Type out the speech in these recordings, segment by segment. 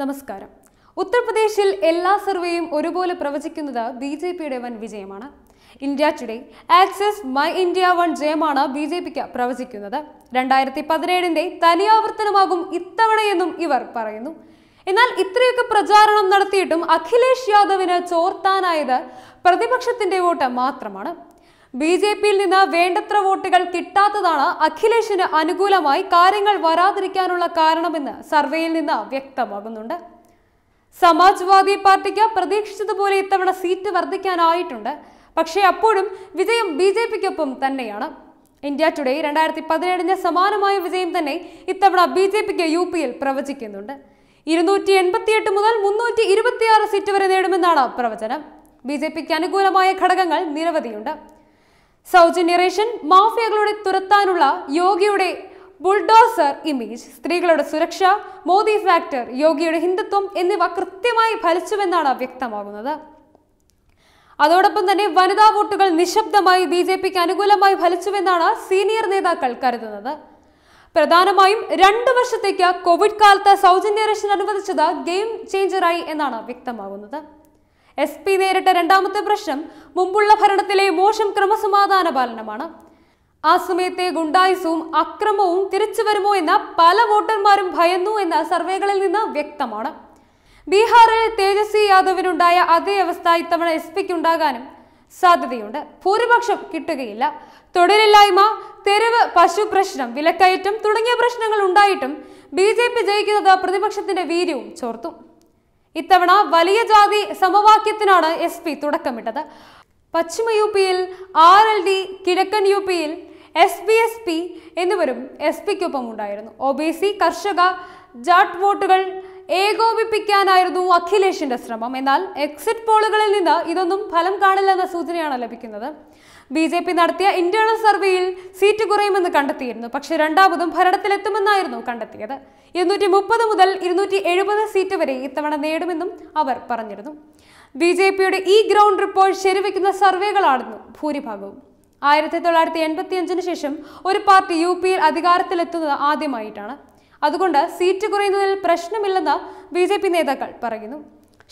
നമസ്കാരം ഉത്തർപ്രദേശിൽ എല്ലാ സർവേയും ഒരുപോലെ പ്രവചിക്കുന്നത് ബി ജെ പിയുടെ വൻ വിജയമാണ് India today Axis my India വൺ ജയമാണ് ബി ജെ പിക്ക് പ്രവചിക്കുന്നത് രണ്ടായിരത്തി പതിനേഴിന്റെ തനിയാവർത്തനമാകും ഇത്തവണയെന്നും ഇവർ പറയുന്നു എന്നാൽ ഇത്രയൊക്കെ പ്രചാരണം നടത്തിയിട്ടും അഖിലേഷ് യാദവിന് ചോർത്താനായത് പ്രതിപക്ഷത്തിന്റെ വോട്ട് മാത്രമാണ് ബി ജെ പിയിൽ നിന്ന് വേണ്ടത്ര വോട്ടുകൾ കിട്ടാത്തതാണ് അഖിലേഷിന് അനുകൂലമായി കാര്യങ്ങൾ വരാതിരിക്കാനുള്ള കാരണമെന്ന് സർവേയിൽ നിന്ന് വ്യക്തമാകുന്നുണ്ട് സമാജ്വാദി പാർട്ടിക്ക് പ്രതീക്ഷിച്ചതുപോലെ ഇത്തവണ സീറ്റ് വർദ്ധിക്കാനായിട്ടുണ്ട് പക്ഷേ അപ്പോഴും വിജയം ബി ജെ പിക്കൊപ്പം തന്നെയാണ് ഇന്ത്യ ടുഡേ രണ്ടായിരത്തി പതിനേഴിന് സമാനമായ വിജയം തന്നെ ഇത്തവണ ബി ജെ പിക്ക് യു പിയിൽ പ്രവചിക്കുന്നുണ്ട് ഇരുന്നൂറ്റി എൺപത്തിയെട്ട് മുതൽ മുന്നൂറ്റി ഇരുപത്തിയാറ് സീറ്റ് വരെ നേടുമെന്നാണ് പ്രവചനം ബി ജെ പിക്ക് അനുകൂലമായ ഘടകങ്ങൾ നിരവധിയുണ്ട് സൗജന്യ റേഷൻ മാഫിയകളുടെ തുരത്താനുള്ള യോഗിയുടെ ബുൾഡോസർ ഇമേജ് സ്ത്രീകളുടെ സുരക്ഷ മോദി ഫാക്ടർ യോഗിയുടെ ഹിന്ദുത്വം എന്നിവ കൃത്യമായി ഫലിച്ചുവെന്നാണ് വ്യക്തമാകുന്നത് അതോടൊപ്പം തന്നെ വനിതാ വോട്ടുകൾ നിശബ്ദമായി ബി ജെ പിക്ക് അനുകൂലമായി ഫലിച്ചുവെന്നാണ് സീനിയർ നേതാക്കൾ കരുതുന്നത് പ്രധാനമായും രണ്ടു വർഷത്തേക്ക് കോവിഡ് കാലത്ത് സൗജന്യ റേഷൻ അനുവദിച്ചത് ഗെയിം ചേഞ്ചറായി എന്നാണ് വ്യക്തമാകുന്നത് എസ് പി നേരിട്ട രണ്ടാമത്തെ പ്രശ്നം മുമ്പുള്ള ഭരണത്തിലെ മോശം ക്രമസമാധാന പാലനമാണ് ആ സമയത്തെ ഗുണ്ടായുസവും അക്രമവും തിരിച്ചു വരുമോ എന്ന പല വോട്ടർമാരും ഭയന്നു എന്ന സർവേകളിൽ നിന്ന് വ്യക്തമാണ് ബീഹാറിൽ തേജസ്വി യാദവിനുണ്ടായ അതേ അവസ്ഥ ഇത്തവണ എസ് പിക്ക് ഉണ്ടാകാനും സാധ്യതയുണ്ട് ഭൂരിപക്ഷം കിട്ടുകയില്ല തൊഴിലില്ലായ്മ തെരുവ് പശു പ്രശ്നം വിലക്കയറ്റം തുടങ്ങിയ പ്രശ്നങ്ങൾ ഉണ്ടായിട്ടും ബി ജെ പി ജയിക്കുന്നത് പ്രതിപക്ഷത്തിന്റെ വീര്യവും ചോർത്തു ഇത്തവണ വലിയ ജാതി സമവാക്യത്തിനാണ് എസ് പി തുടക്കമിട്ടത് പശ്ചിമ യു പിയിൽ ആർ എൽ ഡി കിഴക്കൻ യു പിയിൽ എസ് പി എസ് പി എന്നിവരും എസ് പിക്കൊപ്പം ഉണ്ടായിരുന്നു ഒ ബി സി കർഷക ജാട്ട് വോട്ടുകൾ ഏകോപിപ്പിക്കാനായിരുന്നു അഖിലേഷിന്റെ ശ്രമം എന്നാൽ എക്സിറ്റ് പോളുകളിൽ നിന്ന് ഇതൊന്നും ഫലം കാണില്ലെന്ന സൂചനയാണ് ലഭിക്കുന്നത് ബി ജെ പി നടത്തിയ ഇന്റേണൽ സർവേയിൽ സീറ്റ് കുറയുമെന്ന് കണ്ടെത്തിയിരുന്നു പക്ഷെ രണ്ടാമതും ഭരണത്തിലെത്തുമെന്നായിരുന്നു കണ്ടെത്തിയത് ഇരുന്നൂറ്റി മുപ്പത് മുതൽ ഇരുന്നൂറ്റി എഴുപത് സീറ്റ് വരെ ഇത്തവണ നേടുമെന്നും അവർ പറഞ്ഞിരുന്നു ബി ജെ പിയുടെ ഈ ഗ്രൗണ്ട് റിപ്പോർട്ട് ശരിവെക്കുന്ന സർവേകളായിരുന്നു ഭൂരിഭാഗവും ആയിരത്തി തൊള്ളായിരത്തി അഞ്ചിന് ശേഷം ഒരു പാർട്ടി യു പിയിൽ അധികാരത്തിലെത്തുന്നത് ആദ്യമായിട്ടാണ് അതുകൊണ്ട് സീറ്റ് കുറയുന്നതിൽ പ്രശ്നമില്ലെന്ന് ബി ജെ പി നേതാക്കൾ പറയുന്നു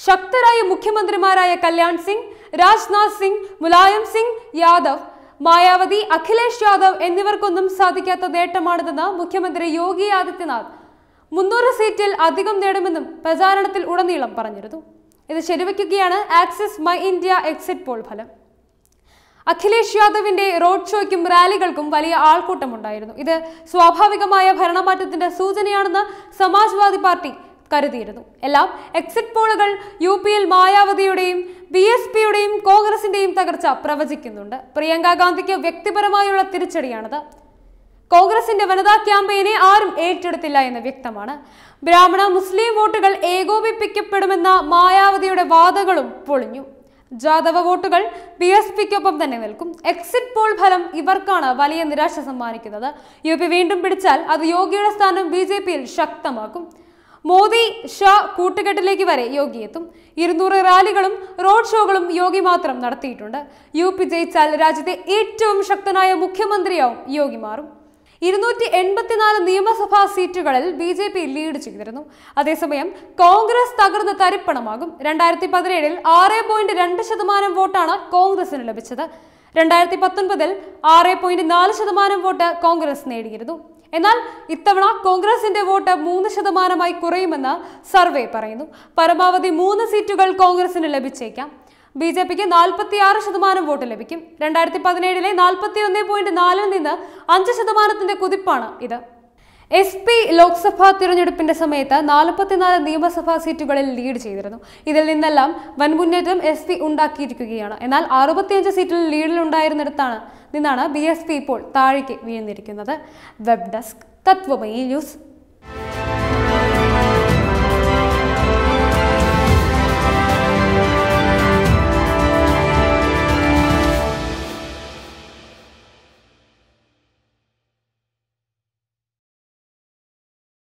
ശക്തരായ മുഖ്യമന്ത്രിമാരായ കല്യാൺ സിംഗ് രാജ്നാഥ് സിംഗ് മുലായം സിംഗ് യാദവ് മായാവതി അഖിലേഷ് യാദവ് എന്നിവർക്കൊന്നും സാധിക്കാത്ത നേട്ടമാണിതെന്ന് മുഖ്യമന്ത്രി യോഗി ആദിത്യനാഥ് മുന്നൂറ് സീറ്റിൽ അധികം നേടുമെന്നും പ്രചാരണത്തിൽ ഉടനീളം പറഞ്ഞിരുന്നു ഇത് ശരിവയ്ക്കുകയാണ് Axis my India exit poll ഫലം അഖിലേഷ് യാദവിന്റെ റോഡ് ഷോയ്ക്കും റാലികൾക്കും വലിയ ആൾക്കൂട്ടമുണ്ടായിരുന്നു ഇത് സ്വാഭാവികമായ ഭരണമാറ്റത്തിന്റെ സൂചനയാണെന്ന് സമാജ്വാദി പാർട്ടി കരുതിയിരുന്നു എല്ലാം എക്സിറ്റ് പോളുകൾ യു എൽ മായാവതിയുടെയും ബി എസ് പിയുടെയും കോൺഗ്രസിന്റെയും തകർച്ച പ്രവചിക്കുന്നുണ്ട് പ്രിയങ്കാ ഗാന്ധിക്ക് വ്യക്തിപരമായുള്ള തിരിച്ചടിയാണത് കോൺഗ്രസിന്റെ വനിതാ ക്യാമ്പയിനെ ആരും ഏറ്റെടുത്തില്ല എന്ന് വ്യക്തമാണ് ബ്രാഹ്മണ മുസ്ലിം വോട്ടുകൾ ഏകോപിപ്പിക്കപ്പെടുമെന്ന മായാവതിയുടെ വാദങ്ങളും പൊളിഞ്ഞു ജാദവ വോട്ടുകൾ ബി എസ് പിക്കൊപ്പം തന്നെ നിൽക്കും എക്സിറ്റ് പോൾ ഫലം ഇവർക്കാണ് വലിയ നിരാശ സമ്മാനിക്കുന്നത് യു പി വീണ്ടും പിടിച്ചാൽ അത് യോഗിയുടെ സ്ഥാനം ബി ജെ പിയിൽ ശക്തമാക്കും മോദി ഷാ കൂട്ടുകെട്ടിലേക്ക് വരെ യോഗി എത്തും ഇരുന്നൂറ് റാലികളും റോഡ് ഷോകളും യോഗി മാത്രം നടത്തിയിട്ടുണ്ട് യു പി ജയിച്ചാൽ രാജ്യത്തെ ഏറ്റവും ശക്തനായ മുഖ്യമന്ത്രിയാവും യോഗി മാറും ഇരുന്നൂറ്റി എൺപത്തിനാല് നിയമസഭാ സീറ്റുകളിൽ ബി ജെ പി ലീഡ് ചെയ്തിരുന്നു അതേസമയം കോൺഗ്രസ് തകർന്ന് തരിപ്പണമാകും രണ്ടായിരത്തി പതിനേഴിൽ ആറ് പോയിന്റ് രണ്ട് ശതമാനം വോട്ടാണ് കോൺഗ്രസിന് ലഭിച്ചത് രണ്ടായിരത്തി പത്തൊൻപതിൽ ആറ് പോയിന്റ് നാല് ശതമാനം വോട്ട് കോൺഗ്രസ് നേടിയിരുന്നു എന്നാൽ ഇത്തവണ കോൺഗ്രസിന്റെ വോട്ട് മൂന്ന് ശതമാനമായി കുറയുമെന്ന് സർവേ പറയുന്നു പരമാവധി മൂന്ന് സീറ്റുകൾ കോൺഗ്രസിന് ലഭിച്ചേക്കാം ബി ജെ പിക്ക് നാൽപ്പത്തിയാറ് ശതമാനം വോട്ട് ലഭിക്കും രണ്ടായിരത്തി പതിനേഴിലെ ഒന്ന് പോയിന്റ് നാലിൽ നിന്ന് അഞ്ച് ശതമാനത്തിന്റെ കുതിപ്പാണ് ഇത് എസ് പി ലോക്സഭാ തിരഞ്ഞെടുപ്പിന്റെ സമയത്ത് നാൽപ്പത്തിനാല് നിയമസഭാ സീറ്റുകളിൽ ലീഡ് ചെയ്തിരുന്നു ഇതിൽ നിന്നെല്ലാം വൻ മുന്നേറ്റം എസ് പി ഉണ്ടാക്കിയിരിക്കുകയാണ് എന്നാൽ അറുപത്തിയഞ്ച് സീറ്റിൽ ലീഡിലുണ്ടായിരുന്നിടത്താണ് നിന്നാണ് ബി എസ് പി ഇപ്പോൾ താഴേക്ക് വീഴുന്നിരിക്കുന്നത് വെബ് ഡെസ്ക് തത്വമയി ന്യൂസ്